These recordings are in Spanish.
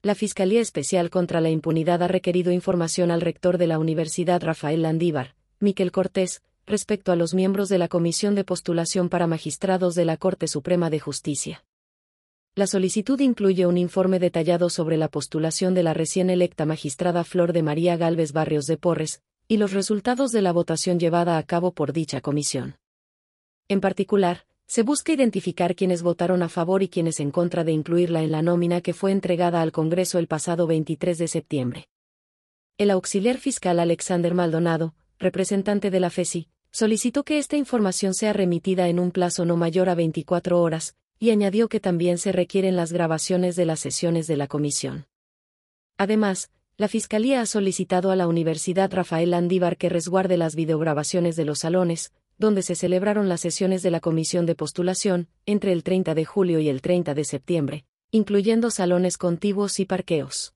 La Fiscalía Especial contra la Impunidad ha requerido información al rector de la Universidad Rafael Landívar, Miquel Cortés, respecto a los miembros de la Comisión de Postulación para Magistrados de la Corte Suprema de Justicia. La solicitud incluye un informe detallado sobre la postulación de la recién electa magistrada Flor de María Galvez Barrios de Porres, y los resultados de la votación llevada a cabo por dicha comisión. En particular, se busca identificar quienes votaron a favor y quienes en contra de incluirla en la nómina que fue entregada al Congreso el pasado 23 de septiembre. El auxiliar fiscal Alexander Maldonado, representante de la FESI, solicitó que esta información sea remitida en un plazo no mayor a 24 horas, y añadió que también se requieren las grabaciones de las sesiones de la comisión. Además, la Fiscalía ha solicitado a la Universidad Rafael Andívar que resguarde las videograbaciones de los salones, donde se celebraron las sesiones de la Comisión de Postulación, entre el 30 de julio y el 30 de septiembre, incluyendo salones contiguos y parqueos.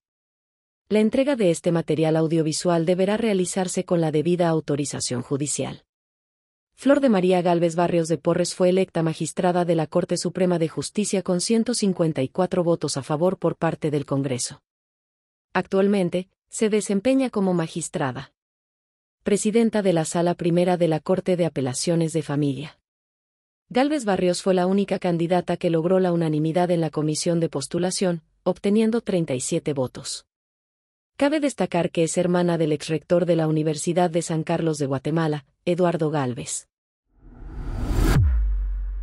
La entrega de este material audiovisual deberá realizarse con la debida autorización judicial. Flor de María Galvez Barrios de Porres fue electa magistrada de la Corte Suprema de Justicia con 154 votos a favor por parte del Congreso. Actualmente, se desempeña como magistrada presidenta de la Sala Primera de la Corte de Apelaciones de Familia. Galvez Barrios fue la única candidata que logró la unanimidad en la comisión de postulación, obteniendo 37 votos. Cabe destacar que es hermana del exrector de la Universidad de San Carlos de Guatemala, Eduardo Galvez.